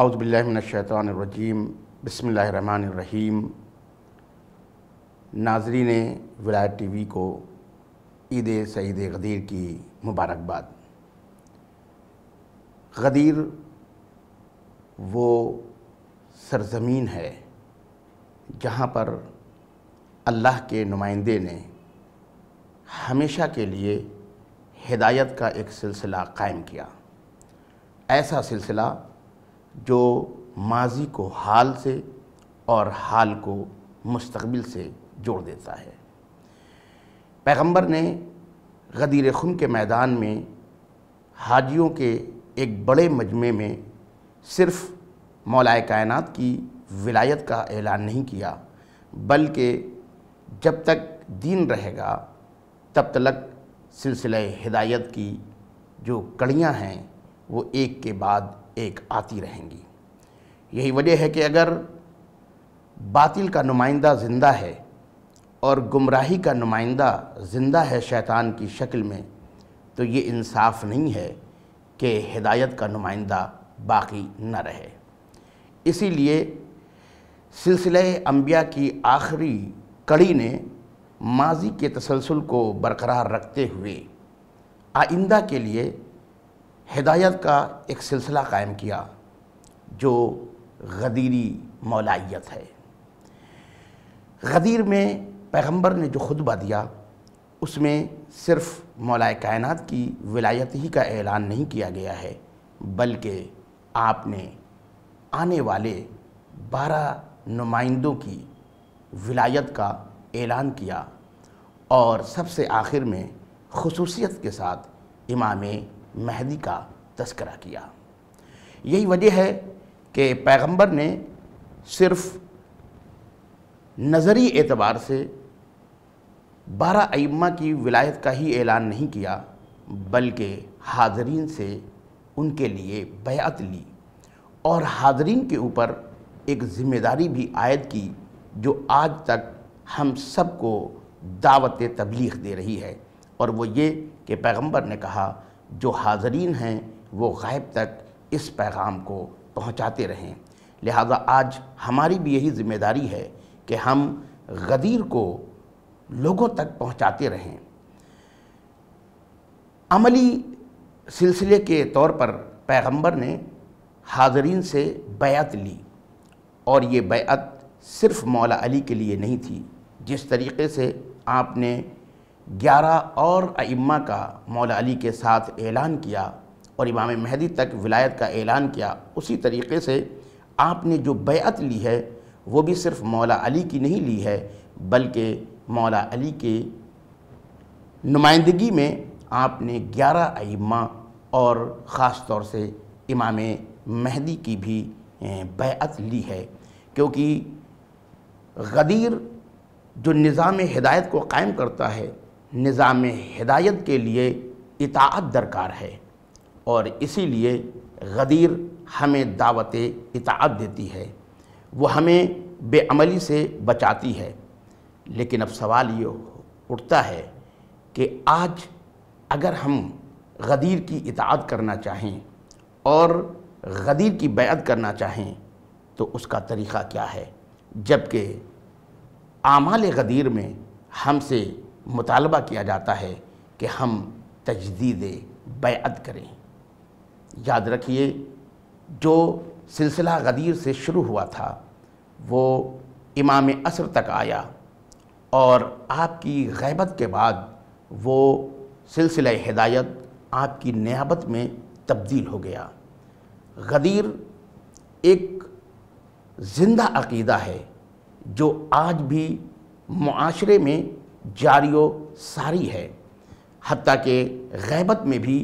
अउदबिल्लिनशैतरजीम बसमीम नाजरीन विलायत टी वी को ईद सईद गदीर की मुबारकबाद गदीर वो सरजमीन है जहाँ पर अल्लाह के नुमाइंदे ने हमेशा के लिए हिदायत का एक सिलसिला कायम किया ऐसा सिलसिला जो माजी को हाल से और हाल को मुस्तबिल से जोड़ देता है पैगंबर ने गदीर खुन के मैदान में हाजियों के एक बड़े मजमे में सिर्फ़ मौलाए कायनात की विलायत का ऐलान नहीं किया बल्कि जब तक दीन रहेगा तब तक सिलसिले हिदायत की जो कड़ियाँ हैं वो एक के बाद एक आती रहेंगी यही वजह है कि अगर बातिल का नुमाइंदा ज़िंदा है और गुमराही का नुमाइंदा ज़िंदा है शैतान की शक्ल में तो ये इंसाफ नहीं है कि हिदायत का नुमाइंदा बाकी न रहे इसीलिए सिलसिले अम्बिया की आखिरी कड़ी ने माजी के तसलसल को बरकरार रखते हुए आइंदा के लिए हिदायत का एक सिलसिला कायम किया जो गदीरी मौलाइत है गदीर में पैगंबर ने जो खुतबा दिया उसमें सिर्फ मौलाए कायनात की विलायत ही का ऐलान नहीं किया गया है बल्कि आपने आने वाले बारह नुमाइंदों की विलायत का ऐलान किया और सबसे आखिर में खसूसियत के साथ इमाम महदी का तस्करा किया यही वजह है कि पैगंबर ने सिर्फ नज़री एतबार से बारह अइम्मा की विलायत का ही ऐलान नहीं किया बल्कि हाजरीन से उनके लिए बयात ली और हाजरीन के ऊपर एक ज़िम्मेदारी भी आयद की जो आज तक हम सबको दावत तबलीग दे रही है और वो ये कि पैगंबर ने कहा जो हाजरीन हैं वो गायब तक इस पैगाम को पहुँचाते रहें लिहाजा आज हमारी भी यही ज़िम्मेदारी है कि हम गदीर को लोगों तक पहुँचाते रहें अमली सिलसिले के तौर पर पैगंबर ने हाजरीन से बैत ली और ये बैत सिर्फ़ मौला अली के लिए नहीं थी जिस तरीके से आपने ग्यारह और अम्मा का मौला अली के साथ ऐलान किया और इमाम महदी तक विलायत का ऐलान किया उसी तरीके से आपने जो बैत ली है वो भी सिर्फ मौला अली की नहीं ली है बल्कि मौला अली के नुमाइंदगी में आपने ग्यारह अम्मा और ख़ास तौर से इमाम महदी की भी बैत ली है क्योंकि गदीर जो निज़ाम हिदायत को कायम करता है निज़ाम हिदायत के लिए इतात दरकार है और इसीलिए गदीर हमें दावत इतात देती है वो हमें बेअमली से बचाती है लेकिन अब सवाल ये उठता है कि आज अगर हम गदीर की इतात करना चाहें और गदीर की बैत करना चाहें तो उसका तरीक़ा क्या है जबकि आमाल गदीर में हमसे मुतालबा किया जाता है कि हम तजदीद बैत करें याद रखिए जो सिलसिला गदीर से शुरू हुआ था वो इमाम असर तक आया और आपकी गैबत के बाद वो सिलसिला हिदायत आपकी नियाबत में तब्दील हो गया गदीर एक ज़िंदा अकीदा है जो आज भी माशरे में जारियो सारी है हती के गैबत में भी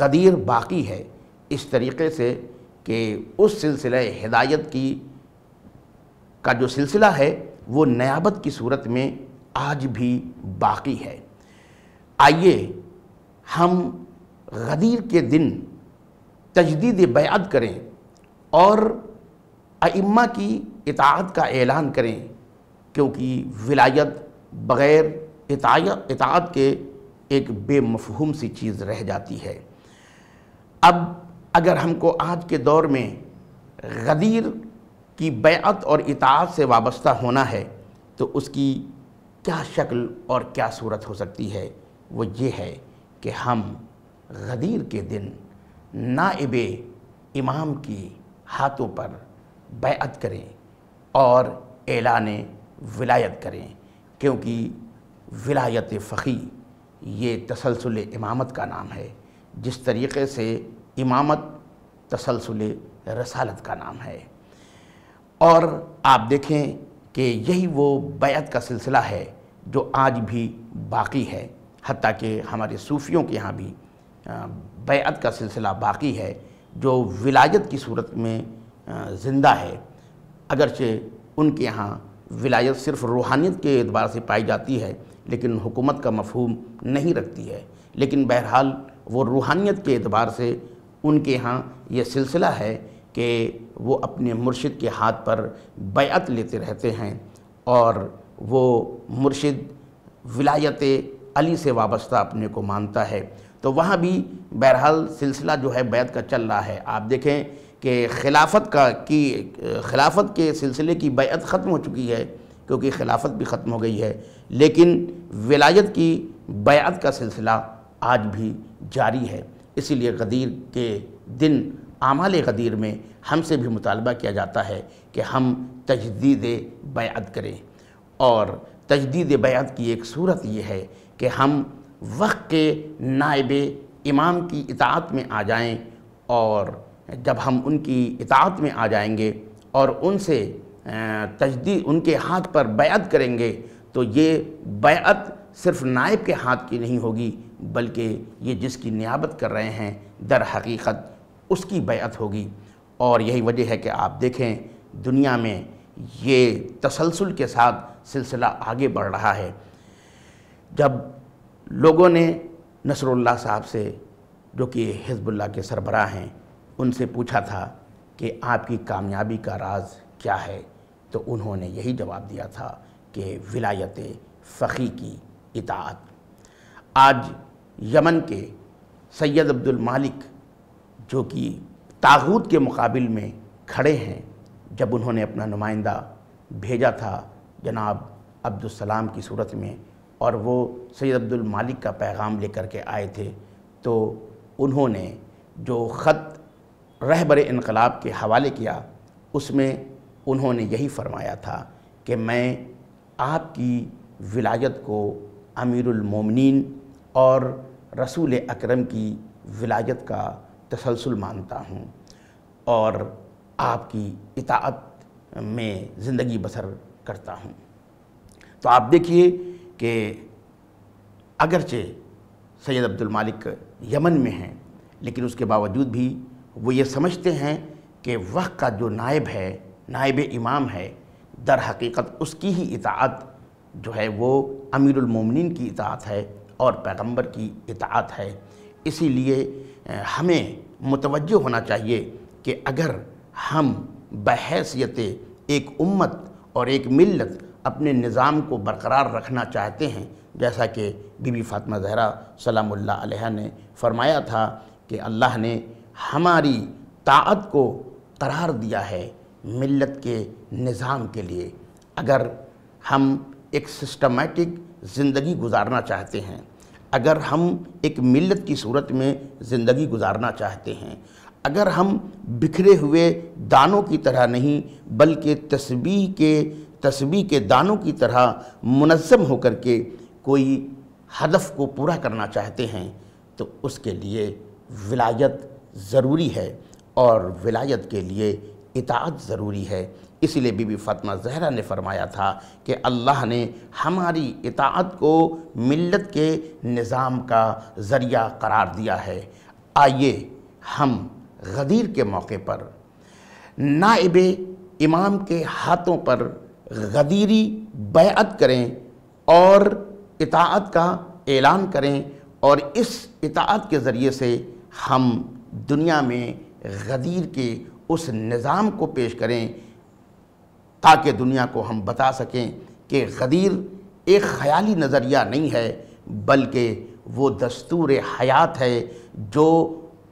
गदीर बाकी है इस तरीके से कि उस सिलसिले हिदायत की का जो सिलसिला है वो नयाबत की सूरत में आज भी बाकी है आइए हम गदीर के दिन तजदीद बयाद करें और अम्मा की इतात का ऐलान करें क्योंकि विलायत बग़ैर इतात के एक बेमफहूम सी चीज़ रह जाती है अब अगर हमको आज के दौर में गदीर की बैत और इतात से वाबस्ता होना है तो उसकी क्या शक्ल और क्या सूरत हो सकती है वो ये है कि हम गदीर के दिन नाइब इमाम की हाथों पर बैत करें और एलान विलायत करें क्योंकि विलायत फ़ी ये तसलसल इमामत का नाम है जिस तरीक़े से इमामत तसलसल रसालत का नाम है और आप देखें कि यही वो बैत का सिलसिला है जो आज भी बाकी है हती कि हमारे सूफ़ियों के यहाँ भी बैत का सिलसिला बाकी है जो विलायत की सूरत में ज़िंदा है अगरचे उनके यहाँ विलायत सिर्फ रूहानियत के एतबार से पाई जाती है लेकिन हुकूमत का मफहम नहीं रखती है लेकिन बहरहाल वो रूहानियत के एतबार से उनके यहाँ यह सिलसिला है कि वो अपने मुर्शिद के हाथ पर बैत लेते रहते हैं और वो मुर्शिद विलायत अली से वाबस्ता अपने को मानता है तो वहाँ भी बहरहाल सिलसिला जो है बैत का चल रहा है आप देखें कि खिलाफत का की खिलाफत के सिलसिले की बैत ख़त्म हो चुकी है क्योंकि खिलाफत भी ख़त्म हो गई है लेकिन विलायत की बैत का सिलसिला आज भी जारी है इसीलिए गदीर के दिन आमाल गदीर में हमसे भी मुतालबा किया जाता है कि हम तजदीद बैत करें और तजदीद बैत की एक सूरत यह है कि हम वक्त के नायब इमाम की इतात में आ जाएँ और जब हम उनकी इतात में आ जाएंगे और उनसे तजदी उनके हाथ पर बैत करेंगे तो ये बैत सिर्फ नायब के हाथ की नहीं होगी बल्कि ये जिसकी नियाबत कर रहे हैं दर हकीकत उसकी बैत होगी और यही वजह है कि आप देखें दुनिया में ये तसलसल के साथ सिलसिला आगे बढ़ रहा है जब लोगों ने नसरुल्ला साहब से जो कि हिजबुल्ला के सरबरा हैं उनसे पूछा था कि आपकी कामयाबी का राज क्या है तो उन्होंने यही जवाब दिया था कि विलायत फ़खी की इतात आज यमन के सैयद अब्दुल मालिक जो कि ताहूत के मुकाबल में खड़े हैं जब उन्होंने अपना नुमाइंदा भेजा था जनाब अब्दुलसलाम की सूरत में और वो सैयद अब्दुल मालिक का पैगाम लेकर के आए थे तो उन्होंने जो ख़त रहबर इनकलाब के हवाले किया उसमें उन्होंने यही फरमाया था कि मैं आपकी विलायत को अमीरमिन और रसूल अकरम की विलायत का तसलसल मानता हूँ और आपकी इतात में ज़िंदगी बसर करता हूँ तो आप देखिए कि अगरचे सैयद अब्दुल मालिक यमन में हैं लेकिन उसके बावजूद भी वो ये समझते हैं कि वह का जो नायब है नायब इमाम है दर हकीकत उसकी ही इतात जो है वो अमीरमिन की इतात है और पैगंबर की इतात है इसीलिए हमें मुतवजह होना चाहिए कि अगर हम बहसीत एक उम्मत और एक मिलत अपने निज़ाम को बरकरार रखना चाहते हैं जैसा कि बीबी फ़ातिमा जहरा सलामुल्लाह अलैहा ने फरमाया था कि अल्लाह ने हमारी ताकत को करार दिया है मिलत के निज़ाम के लिए अगर हम एक सिस्टमेटिक ज़िंदगी गुजारना चाहते हैं अगर हम एक मिलत की सूरत में ज़िंदगी गुजारना चाहते हैं अगर हम बिखरे हुए दानों की तरह नहीं बल्कि तस्बी के तस्बी के दानों की तरह मुनज़म होकर के कोई हदफ को पूरा करना चाहते हैं तो उसके लिए विलायत ज़रूरी है और विलायत के लिए इतात ज़रूरी है इसीलिए बीबी फ़ातिमा जहरा ने फरमाया था कि अल्लाह ने हमारी इतात को मिल्लत के निज़ाम का ज़रिया करार दिया है आइए हम गदीर के मौके पर नाइब इमाम के हाथों पर गदीरी बैत करें और इतात का ऐलान करें और इस इतात के ज़रिए से हम दुनिया में गदीर के उस निज़ाम को पेश करें ताकि दुनिया को हम बता सकें कि गदीर एक ख़याली नज़रिया नहीं है बल्कि वो दस्तूर हयात है जो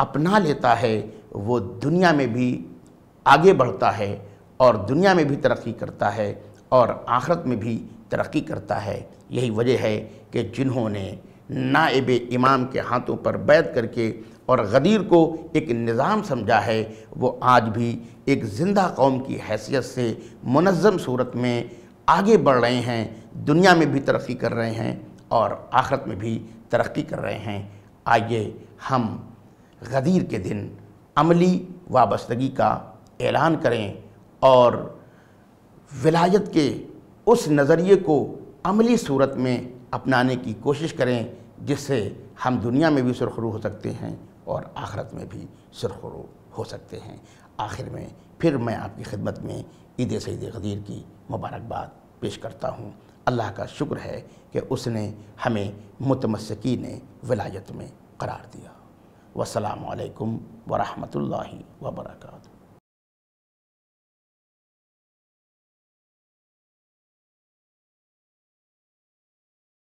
अपना लेता है वो दुनिया में भी आगे बढ़ता है और दुनिया में भी तरक्की करता है और आखरत में भी तरक्की करता है यही वजह है कि जिन्होंने नाएब इमाम के हाथों पर बैत करके और गदीर को एक निज़ाम समझा है वो आज भी एक ज़िंदा कौम की हैसियत से मनज़म सूरत में आगे बढ़ रहे हैं दुनिया में भी तरक्की कर रहे हैं और आखरत में भी तरक्की कर रहे हैं आइए हम गदीर के दिन अमली वाबस्तगी का ऐलान करें और विलायत के उस नज़रिए को अमली सूरत में अपनाने की कोशिश करें जिससे हम दुनिया में भी सुरखरू हो सकते हैं और आखरत में भी सुरखरू हो सकते हैं आखिर में फिर मैं आपकी खिदमत में ईद सईद गदीर की मुबारकबाद पेश करता हूँ अल्लाह का शुक्र है कि उसने हमें मुतमसकी ने विलायत में करार दिया वसलम वरहमल वर्का